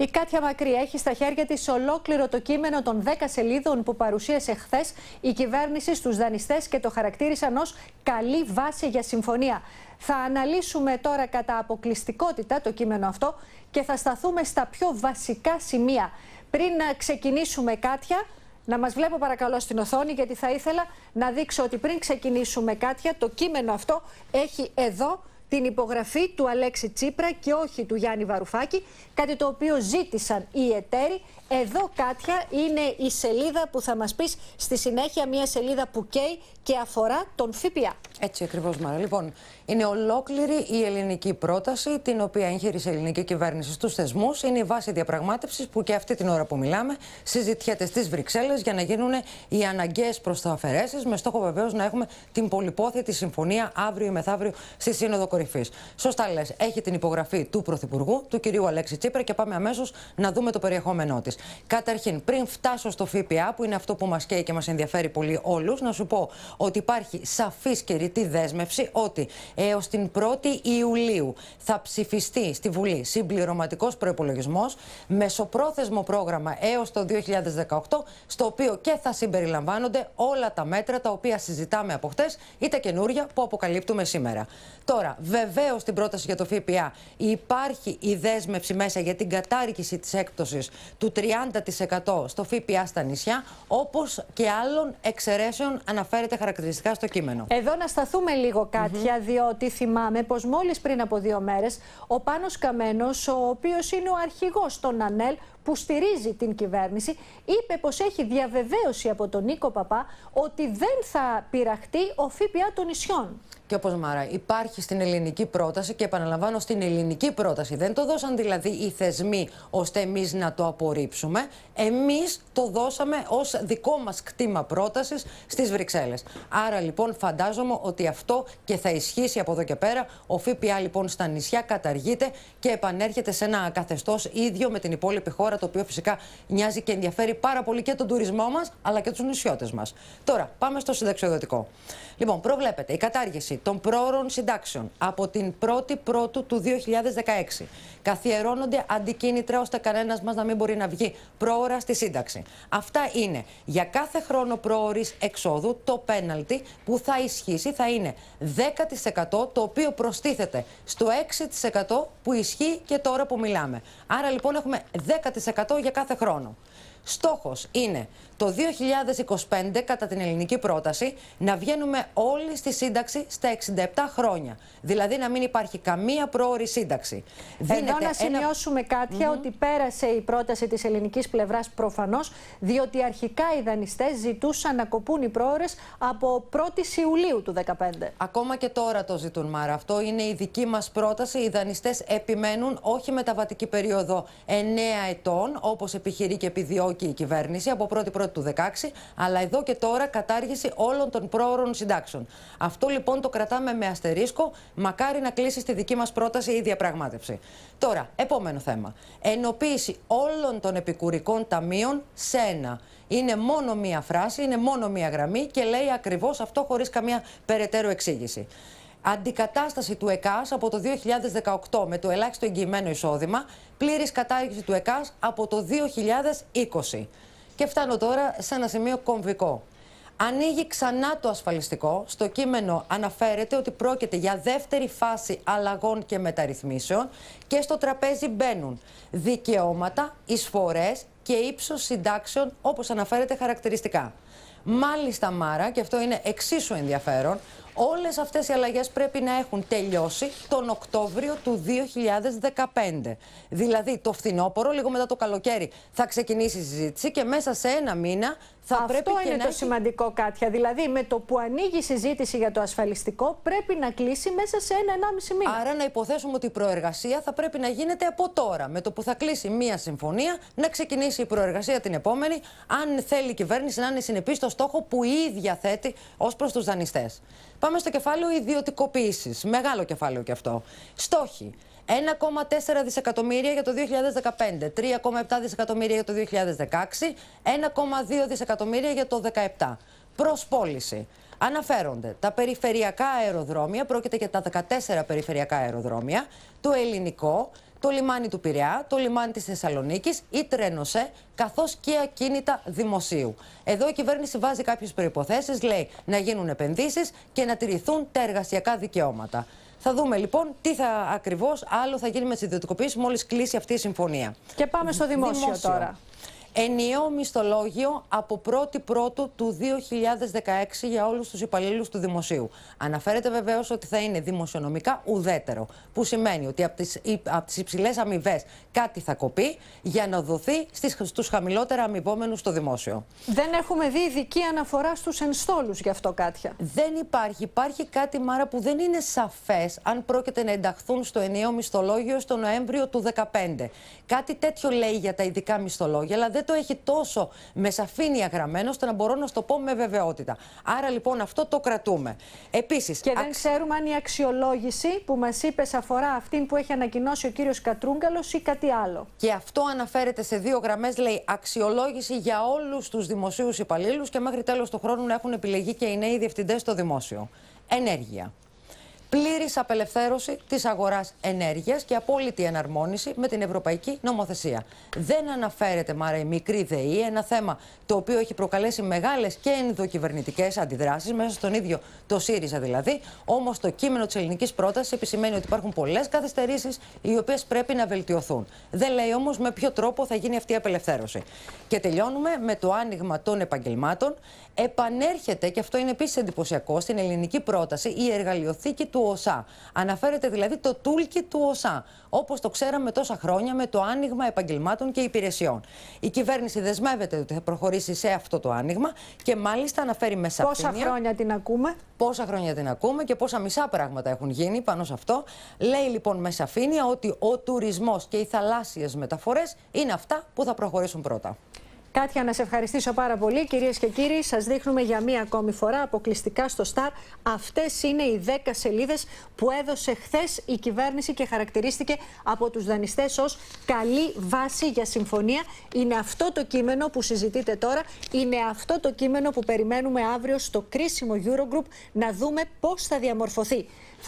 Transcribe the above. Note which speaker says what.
Speaker 1: Η Κάτια Μακρύ έχει στα χέρια της ολόκληρο το κείμενο των 10 σελίδων που παρουσίασε χθες η κυβέρνηση στους δανειστές και το χαρακτήρισαν ως καλή βάση για συμφωνία. Θα αναλύσουμε τώρα κατά αποκλειστικότητα το κείμενο αυτό και θα σταθούμε στα πιο βασικά σημεία. Πριν να ξεκινήσουμε Κάτια, να μας βλέπω παρακαλώ στην οθόνη γιατί θα ήθελα να δείξω ότι πριν ξεκινήσουμε Κάτια το κείμενο αυτό έχει εδώ την υπογραφή του Αλέξη Τσίπρα και όχι του Γιάννη Βαρουφάκη, κάτι το οποίο ζήτησαν οι εταίροι. Εδώ κάτια είναι η σελίδα που θα μας πεις στη συνέχεια, μια σελίδα που καίει και αφορά τον ΦΠΑ.
Speaker 2: Έτσι ακριβώς Μάρα. Λοιπόν, είναι ολόκληρη η ελληνική πρόταση, την οποία εγχείρησε η ελληνική κυβέρνηση στους θεσμούς. Είναι η βάση διαπραγμάτευσης που και αυτή την ώρα που μιλάμε συζητιέται στις Βρυξέλλες για να γίνουν οι αναγκαίες προς τα αφαιρέσεις, με στόχο βεβαίως να έχουμε την πολυπόθετη συμφωνία αύριο ή μεθαύριο στη Σύνοδο κορυφής. Σωστά λες, έχει την υπογραφή του Πρωθυπουργού, του κυρίου Αλέξη Τσίπρα και πάμε αμέσως να δούμε το περιεχόμενό της. Καταρχήν, πριν φτάσω στο ΦΠΑ, που είναι αυτό που μας καίει και μας ενδιαφέρει πολύ όλους, να σου πω ότι υπάρχει σαφής και ρητή δέσμευση ότι έως την 1η Ιουλίου θα ψηφιστεί στη Βουλή συμπληρωματικός προπολογισμό, μεσοπρόθεσμο πρόγραμμα έως το 2018, στο οποίο και θα συμπεριλαμβάνονται όλα τα μέτρα τα οποία συζητάμε από χτες ή τα καινούργια που αποκαλύπτουμε σήμερα. Τώρα, βεβαίως την πρόταση για το ΦΠΑ. Υπάρχει η δέσμευση μέσα για την κατάργηση της έκπτωσης του 30% στο ΦΠΑ στα νησιά, όπως και άλλων εξαιρέσεων αναφέρεται χαρακτηριστικά στο κείμενο.
Speaker 1: Εδώ να σταθούμε λίγο, Κάτια, διότι θυμάμαι πως μόλις πριν από δύο μέρες ο Πάνος Καμένος, ο οποίος είναι ο αρχηγός των ΑΝΕΛ, που στηρίζει την κυβέρνηση, είπε πως έχει διαβεβαίωση από τον Νίκο Παπά ότι δεν θα πειραχτεί ο ΦΠΑ
Speaker 2: των νησιών. Και όπως Μάρα, υπάρχει στην ελληνική πρόταση και επαναλαμβάνω στην ελληνική πρόταση. Δεν το δώσαν δηλαδή οι θεσμοί ώστε εμείς να το απορρίψουμε. Εμείς το δώσαμε ως δικό μας κτήμα πρότασης στις Βρυξέλλες. Άρα λοιπόν φαντάζομαι ότι αυτό και θα ισχύσει από εδώ και πέρα. Ο ΦΠΑ λοιπόν στα νησιά καταργείται και επανέρχεται σε ένα καθεστώς ίδιο με την υπόλοιπη χώρα το οποίο φυσικά νοιάζει και ενδιαφέρει πάρα πολύ και τον τουρισμό μας, αλλά και τους νησιώτες μας. Τώρα, πάμε στο συνταξιοδοτικό. Λοιπόν, προβλέπεται η κατάργηση των πρόωρων συντάξεων από την 1η Πρώτου του 2016. Καθιερώνονται αντικίνητρα ώστε κανένας μας να μην μπορεί να βγει πρόωρα στη σύνταξη. Αυτά είναι για κάθε χρόνο πρόωρης εξόδου το πέναλτι που θα ισχύσει θα είναι 10% το οποίο προστίθεται στο 6% που ισχύει και τώρα που μιλάμε. Άρα λοιπόν έχουμε 10% 100 για κάθε χρόνο. Στόχος είναι το 2025 κατά την ελληνική πρόταση να βγαίνουμε όλοι στη σύνταξη στα 67 χρόνια. Δηλαδή να μην υπάρχει καμία πρόορη σύνταξη. Εδώ να σημειώσουμε
Speaker 1: ένα... ότι πέρασε η πρόταση της ελληνικής πλευράς προφανώς διότι αρχικά οι δανειστές ζητούσαν να κοπούν οι πρόορες από 1η Ιουλίου του 2015.
Speaker 2: Ακόμα και τώρα το ζητούν Μάρα. Αυτό είναι η δική μας πρόταση. Οι δανειστές επιμένουν όχι μεταβατική περίοδο 9 ετών όπως επιχειρεί και επιδιώκει η κυβέρνηση από 1η Πρώτη του 16, αλλά εδώ και τώρα κατάργηση όλων των πρόωρων συντάξεων. Αυτό λοιπόν το κρατάμε με αστερίσκο, μακάρι να κλείσει τη δική μας πρόταση η διαπραγμάτευση. Τώρα, επόμενο θέμα. Ενοποίηση όλων των επικουρικών ταμείων σε ένα. Είναι μόνο μία φράση, είναι μόνο μία γραμμή και λέει ακριβώς αυτό χωρίς καμία περαιτέρω εξήγηση αντικατάσταση του ΕΚΑΣ από το 2018 με το ελάχιστο εγγυημένο εισόδημα, πλήρης κατάργηση του ΕΚΑΣ από το 2020. Και φτάνω τώρα σε ένα σημείο κομβικό. Ανοίγει ξανά το ασφαλιστικό. Στο κείμενο αναφέρεται ότι πρόκειται για δεύτερη φάση αλλαγών και μεταρρυθμίσεων και στο τραπέζι μπαίνουν δικαιώματα, εισφορές και ύψος συντάξεων όπως αναφέρεται χαρακτηριστικά. Μάλιστα, Μάρα, και αυτό είναι εξίσου ενδιαφέρον, Όλες αυτές οι αλλαγές πρέπει να έχουν τελειώσει τον Οκτώβριο του 2015. Δηλαδή το φθινόπωρο, λίγο μετά το καλοκαίρι, θα ξεκινήσει η συζήτηση και μέσα σε ένα μήνα αυτό είναι το σημαντικό, Κάτια. Δηλαδή, με το που ανοίγει η συζήτηση για το ασφαλιστικό, πρέπει να κλείσει μέσα σε ένα-ενάμιση μήνα. Άρα, να υποθέσουμε ότι η προεργασία θα πρέπει να γίνεται από τώρα. Με το που θα κλείσει μία συμφωνία, να ξεκινήσει η προεργασία την επόμενη, αν θέλει η κυβέρνηση να είναι συνεπής στο στόχο που η ίδια θέτει ως προς τους δανειστές. Πάμε στο κεφάλαιο ιδιωτικοποίησης. Μεγάλο κεφάλαιο και αυτό. Στόχοι. 1,4 δισεκατομμύρια για το 2015, 3,7 δισεκατομμύρια για το 2016, 1,2 δισεκατομμύρια για το 2017. Προσπόληση. Αναφέρονται τα περιφερειακά αεροδρόμια, πρόκειται για τα 14 περιφερειακά αεροδρόμια, το ελληνικό, το λιμάνι του Πειραιά, το λιμάνι της Θεσσαλονίκης ή τρένοσε, καθώς και ακίνητα δημοσίου. Εδώ η κυβέρνηση βάζει κάποιες προϋποθέσεις, λέει να γίνουν επενδύσεις και να τηρηθούν τα εργασιακά δικαιώματα. Θα δούμε λοιπόν τι θα ακριβώς άλλο θα γίνει με τις ιδιωτικοποίησει μόλις κλείσει αυτή η συμφωνία. Και πάμε στο δημόσιο. τώρα ενιαίο μισθολόγιο από 1η Πρώτου του 2016 για όλους τους υπαλλήλους του Δημοσίου. Αναφέρεται βεβαίως ότι θα είναι δημοσιονομικά ουδέτερο, που σημαίνει ότι από τις απ υψηλές αμοιβές κάτι θα κοπεί για να δοθεί στους χαμηλότερα αμοιβόμενους στο Δημόσιο.
Speaker 1: Δεν έχουμε δει ειδική αναφορά
Speaker 2: στους ενστόλους γι' αυτό, Κάτια. Δεν υπάρχει. Υπάρχει κάτι, Μάρα, που δεν είναι σαφές αν πρόκειται να ενταχθούν στο ενιαίο μισθολόγιο στο Νοέμβριο του 2015. Κάτι τέτοιο λέει για τα ειδικά μισθολόγια, αλλά δεν το έχει τόσο με σαφήνεια γραμμένο, ώστε να μπορώ να το πω με βεβαιότητα. Άρα λοιπόν αυτό το κρατούμε. Επίσης. Και δεν ξέρουμε αν η αξιολόγηση
Speaker 1: που μας είπες αφορά αυτήν που έχει ανακοινώσει ο κύριος Κατρούγκαλος ή κάτι άλλο.
Speaker 2: Και αυτό αναφέρεται σε δύο γραμμές, λέει αξιολόγηση για όλους τους δημοσίους υπαλλήλους και μέχρι τέλος του χρόνου να έχουν επιλεγεί και οι νέοι διευθυντέ στο δημόσιο. Ενέργεια πλήρης απελευθέρωση της αγοράς ενέργειας και απόλυτη εναρμόνιση με την ευρωπαϊκή νομοθεσία. Δεν αναφέρεται, Μάρα, η μικρή ΔΕΗ, ένα θέμα το οποίο έχει προκαλέσει μεγάλες και ενδοκυβερνητικές αντιδράσεις, μέσα στον ίδιο το ΣΥΡΙΖΑ δηλαδή. Όμως το κείμενο της ελληνικής πρότασης επισημαίνει ότι υπάρχουν πολλές καθυστερήσεις οι οποίες πρέπει να βελτιωθούν. Δεν λέει όμως με ποιο τρόπο θα γίνει αυτή η απελευθέρωση. Και τελειώνουμε με το άνοιγμα των επαγγελμάτων. Επανέρχεται, και αυτό είναι επίσης εντυπωσιακό, στην ελληνική πρόταση η εργαλειοθήκη του του ΟΣΑ. Αναφέρεται δηλαδή το τούλκι του ΟΣΑ, όπως το ξέραμε τόσα χρόνια με το άνοιγμα επαγγελμάτων και υπηρεσιών. Η κυβέρνηση δεσμεύεται ότι θα προχωρήσει σε αυτό το άνοιγμα και μάλιστα αναφέρει μέσα σαφήνεια. Πόσα χρόνια την ακούμε. Πόσα χρόνια την ακούμε και πόσα μισά πράγματα έχουν γίνει πάνω σε αυτό. Λέει λοιπόν με σαφήνεια ότι ο τουρισμός και οι θαλάσσιες μεταφορές είναι αυτά που θα προχωρήσουν πρώτα.
Speaker 1: Κάτια, να σε ευχαριστήσω πάρα πολύ. Κυρίες και κύριοι, σας δείχνουμε για μία ακόμη φορά αποκλειστικά στο ΣΤΑΡ. Αυτές είναι οι 10 σελίδες που έδωσε χθες η κυβέρνηση και χαρακτηρίστηκε από τους δανειστές ως καλή βάση για συμφωνία. Είναι αυτό το κείμενο που συζητείτε τώρα. Είναι αυτό το κείμενο που περιμένουμε αύριο στο κρίσιμο Eurogroup να δούμε πώς θα διαμορφωθεί.